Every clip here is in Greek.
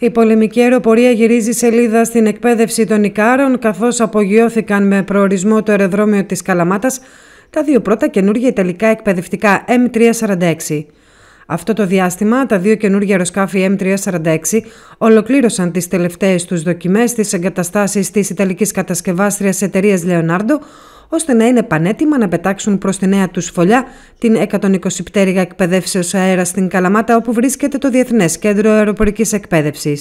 Η πολεμική αεροπορία γυρίζει σελίδα στην εκπαίδευση των Ικάρων, καθώς απογειώθηκαν με προορισμό το αεροδρόμιο της Καλαμάτας τα δύο πρώτα καινούργια ιταλικά εκπαιδευτικά M346. Αυτό το διάστημα, τα δύο καινούργια αεροσκάφη M346 ολοκλήρωσαν τις τελευταίες τους δοκιμές στις εγκαταστάσεις της ιταλικής κατασκευάστριας εταιρείας Leonardo, ώστε να είναι πανέτοιμα να πετάξουν προς τη νέα τους φωλιά την 120πτέρυγα εκπαιδεύσεως αέρα στην Καλαμάτα, όπου βρίσκεται το Διεθνές Κέντρο Αεροπορικής Εκπαίδευσης.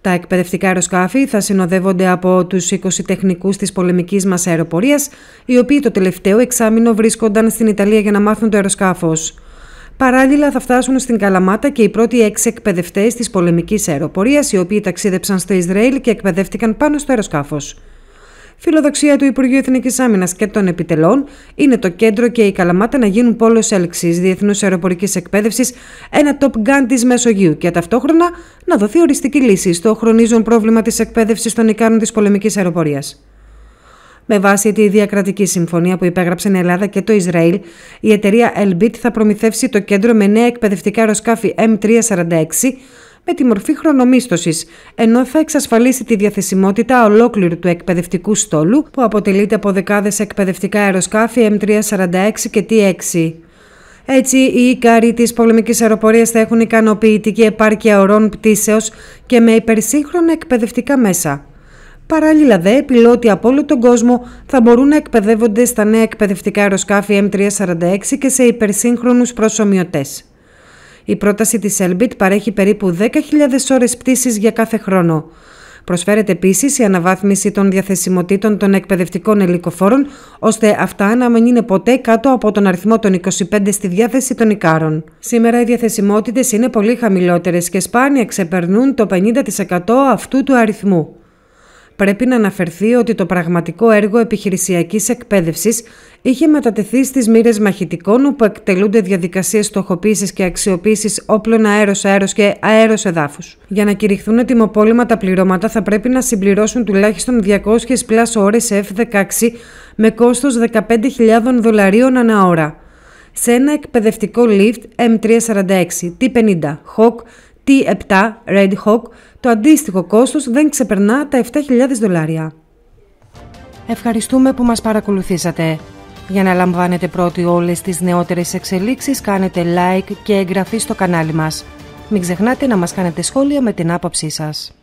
Τα εκπαιδευτικά αεροσκάφη θα συνοδεύονται από τους 20 τεχνικούς της πολεμικής μας αεροπορίας, οι οποίοι το τελευταίο εξάμεινο βρίσκονταν στην Ιταλία για να μάθουν το αεροσκάφος. Παράλληλα, θα φτάσουν στην Καλαμάτα και οι πρώτοι έξι εκπαιδευτές της πολεμικής αεροπορίας, οι οποίοι ταξίδεψαν στο Ισραήλ και εκπαιδεύτηκαν πάνω στο αεροσκάφος. Φιλοδοξία του Υπουργείου Εθνικής Άμυνας και των Επιτελών είναι το κέντρο και η Καλαμάτα να γίνουν πόλο έλξης διεθνούς αεροπορικής εκπαίδευσης, ένα top gun της Μεσογείου και ταυτόχρονα να δοθεί οριστική λύση στο χρονίζον πρόβλημα της εκπαίδευσης των ικάνων της πολεμικής αεροπορίας. Με βάση τη διακρατική συμφωνία που υπέγραψαν η Ελλάδα και το Ισραήλ, η εταιρεία Elbit θα προμηθεύσει το κέντρο με νέα εκπαιδευτικά αεροσκάφη M346 με τη μορφή χρονομίστοσης, ενώ θα εξασφαλίσει τη διαθεσιμότητα ολόκληρου του εκπαιδευτικού στόλου που αποτελείται από δεκάδες εκπαιδευτικά αεροσκάφη M346 και T6. Έτσι, οι οίκαροι της πολεμικής αεροπορίας θα έχουν ικανοποιητική επάρκεια ορών πτήσεως και με υπερσύγχρονα εκπαιδευτικά μέσα. Παράλληλα, δε, πιλότοι από όλο τον κόσμο θα μπορούν να εκπαιδεύονται στα νέα εκπαιδευτικά αεροσκάφη M346 και σε υπερσύγχρονους προσωμιωτές. Η πρόταση της Elbit παρέχει περίπου 10.000 ώρες πτήσης για κάθε χρόνο. Προσφέρεται επίσης η αναβάθμιση των διαθεσιμοτήτων των εκπαιδευτικών ελικοφόρων, ώστε αυτά να μην είναι ποτέ κάτω από τον αριθμό των 25 στη διάθεση των Ικάρων. Σήμερα οι διαθεσιμότητες είναι πολύ χαμηλότερες και σπάνια ξεπερνούν το 50% αυτού του αριθμού πρέπει να αναφερθεί ότι το πραγματικό έργο επιχειρησιακής εκπαίδευσης είχε μετατεθεί στις μοίρες μαχητικών όπου εκτελούνται διαδικασίες στοχοποίησης και αξιοποίησης όπλων αέρος-αέρος και αέρος-εδάφους. Για να κηρυχθούν ετοιμοπόλυμα τα πληρώματα θα πρέπει να συμπληρώσουν τουλάχιστον 200 πλάς ώρες F-16 με κόστος 15.000 δολαρίων ανά ώρα. Σε ένα εκπαιδευτικό lift M346 T50 Hawk T7 Red Hawk, το αντίστοιχο κόστος δεν ξεπερνά τα 7.000 δολάρια. Ευχαριστούμε που μας παρακολουθήσατε. Για να λαμβάνετε πρώτοι όλες τις νεότερες εξελίξεις κάνετε like και εγγραφή στο κανάλι μας. Μην ξεχνάτε να μας κάνετε σχόλια με την άποψή σας.